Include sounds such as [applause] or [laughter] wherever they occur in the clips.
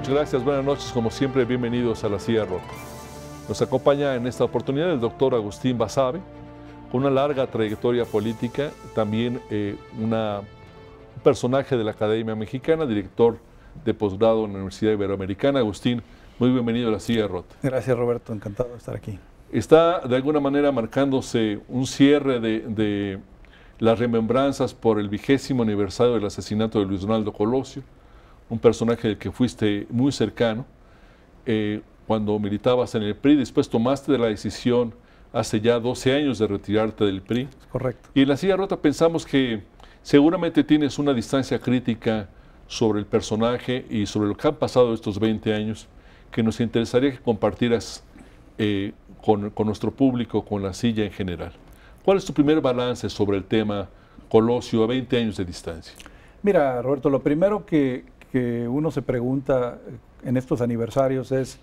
Muchas gracias, buenas noches. Como siempre, bienvenidos a la Silla Rota. Nos acompaña en esta oportunidad el doctor Agustín Basabe, con una larga trayectoria política, también eh, un personaje de la Academia Mexicana, director de posgrado en la Universidad Iberoamericana. Agustín, muy bienvenido a la Silla Rota. Gracias, Roberto. Encantado de estar aquí. Está de alguna manera marcándose un cierre de, de las remembranzas por el vigésimo aniversario del asesinato de Luis Donaldo Colosio un personaje del que fuiste muy cercano, eh, cuando militabas en el PRI, después tomaste la decisión hace ya 12 años de retirarte del PRI. Correcto. Y en la silla rota pensamos que seguramente tienes una distancia crítica sobre el personaje y sobre lo que han pasado estos 20 años, que nos interesaría que compartieras eh, con, con nuestro público, con la silla en general. ¿Cuál es tu primer balance sobre el tema Colosio a 20 años de distancia? Mira, Roberto, lo primero que, que uno se pregunta eh, en estos aniversarios es,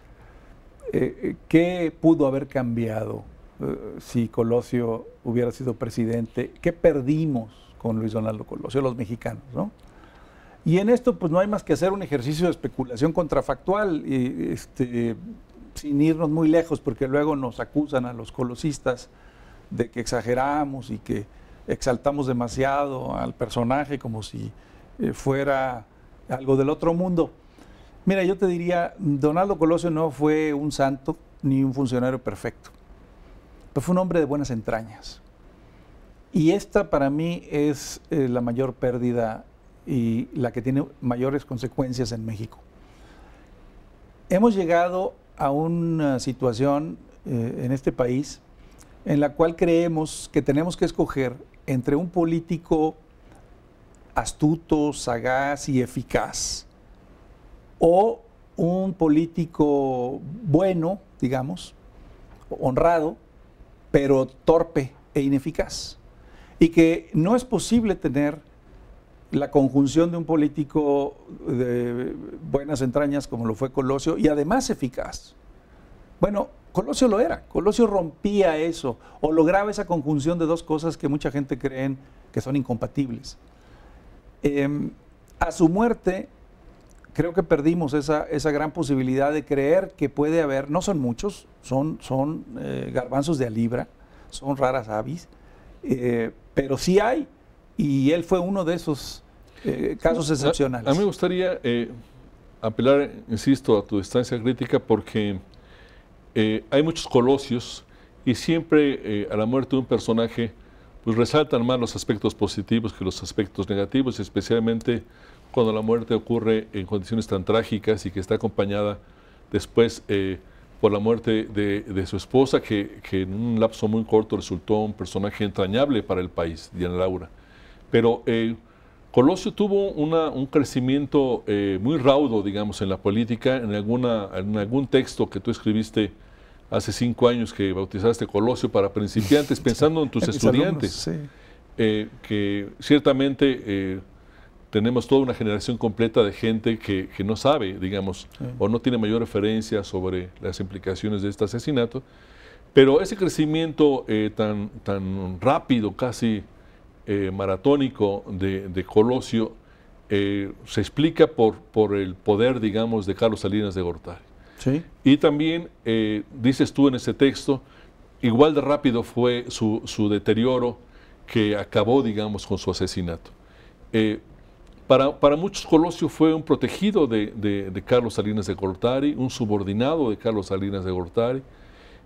eh, eh, ¿qué pudo haber cambiado si Colosio hubiera sido presidente? ¿Qué perdimos con Luis Donaldo Colosio, los mexicanos? Y en esto pues no hay más que hacer un ejercicio de especulación contrafactual, y, este, sin irnos muy lejos, porque luego nos acusan a los colosistas de que exageramos y que exaltamos demasiado al personaje como si fuera algo del otro mundo. Mira, yo te diría, Donaldo Colosio no fue un santo ni un funcionario perfecto, pero fue un hombre de buenas entrañas. Y esta para mí es eh, la mayor pérdida y la que tiene mayores consecuencias en México. Hemos llegado a una situación eh, en este país en la cual creemos que tenemos que escoger entre un político astuto, sagaz y eficaz. O un político bueno, digamos, honrado, pero torpe e ineficaz. Y que no es posible tener la conjunción de un político de buenas entrañas como lo fue Colosio y además eficaz. Bueno, Colosio lo era, Colosio rompía eso o lograba esa conjunción de dos cosas que mucha gente cree que son incompatibles. Em, a su muerte, creo que perdimos esa, gran posibilidad de creer que puede haber, no son muchos, son, son eh, garbanzos de alibra, libra, son raras avis, eh, pero sí hay, y él fue uno de esos eh, casos excepcionales. A, a, mí me gustaría apelar, insisto, a tu distancia crítica porque hay muchos colosios y siempre a la muerte de un personaje pues resaltan más los aspectos positivos que los aspectos negativos, especialmente cuando la muerte ocurre en condiciones tan trágicas y que está acompañada después eh, por la muerte de, su esposa, que, en un lapso muy corto resultó un personaje entrañable para el país, Diana Laura. Pero eh, Colosio tuvo un crecimiento eh, muy raudo, digamos, en la política. En, en algún texto que tú escribiste, hace cinco años que bautizaste Colosio para principiantes, [laughs] pensando en tus estudiantes, eh, que ciertamente eh, tenemos toda una generación completa de gente que, no sabe, digamos, o no tiene mayor referencia sobre las implicaciones de este asesinato, pero ese crecimiento eh, tan, tan rápido, casi maratónico de, Colosio, se explica por, por el poder, digamos, de Carlos Salinas de Gortari. Y también, eh, dices tú en ese texto, igual de rápido fue su, deterioro que acabó, digamos, con su asesinato. Eh, para, muchos Colosio fue un protegido de, Carlos Salinas de Gortari, un subordinado de Carlos Salinas de Gortari,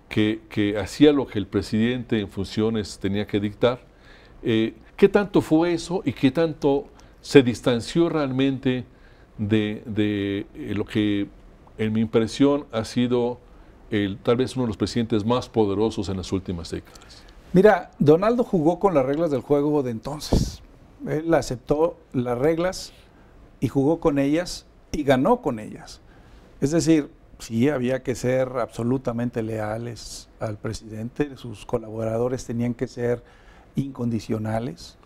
que, hacía lo que el presidente en funciones tenía que dictar. Eh, ¿Qué tanto fue eso y qué tanto se distanció realmente de lo que en mi impresión, ha sido el, tal vez uno de los presidentes más poderosos en las últimas décadas. Mira, Donaldo jugó con las reglas del juego de entonces. Él aceptó las reglas y jugó con ellas y ganó con ellas. Es decir, sí había que ser absolutamente leales al presidente, sus colaboradores tenían que ser incondicionales,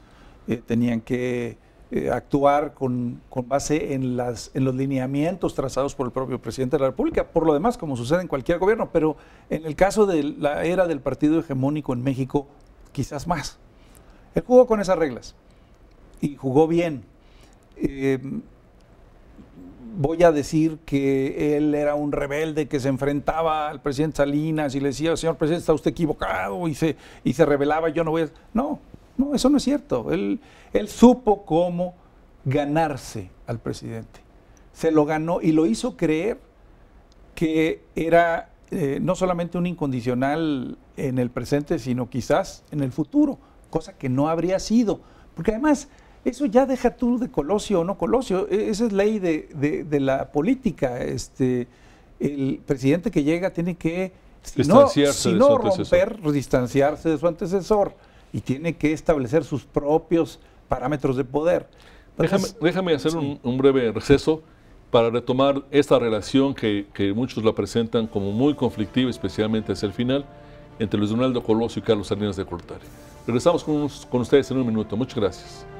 eh, tenían que eh, actuar con, base en, las, en los lineamientos trazados por el propio presidente de la República, por lo demás, como sucede en cualquier gobierno, pero en el caso de la era del partido hegemónico en México, quizás más. Él jugó con esas reglas y jugó bien. Eh, voy a decir que él era un rebelde que se enfrentaba al presidente Salinas y le decía, señor presidente, está usted equivocado y se, y se rebelaba, yo no voy a... No, no, eso no es cierto. Él, él supo cómo ganarse al presidente. Se lo ganó y lo hizo creer que era eh, no solamente un incondicional en el presente, sino quizás en el futuro, cosa que no habría sido. Porque además, eso ya deja tú de Colosio o no Colosio, e, esa es ley de, la política. Este, el presidente que llega tiene que, no, si no romper, distanciarse de su antecesor y tiene que establecer sus propios parámetros de poder. déjame, hacer un, breve receso para retomar esta relación que, muchos la presentan como muy conflictiva, especialmente hacia el final, entre Luis Donaldo Colosio y Carlos Salinas de Cortari. Regresamos con ustedes en un minuto. Muchas gracias.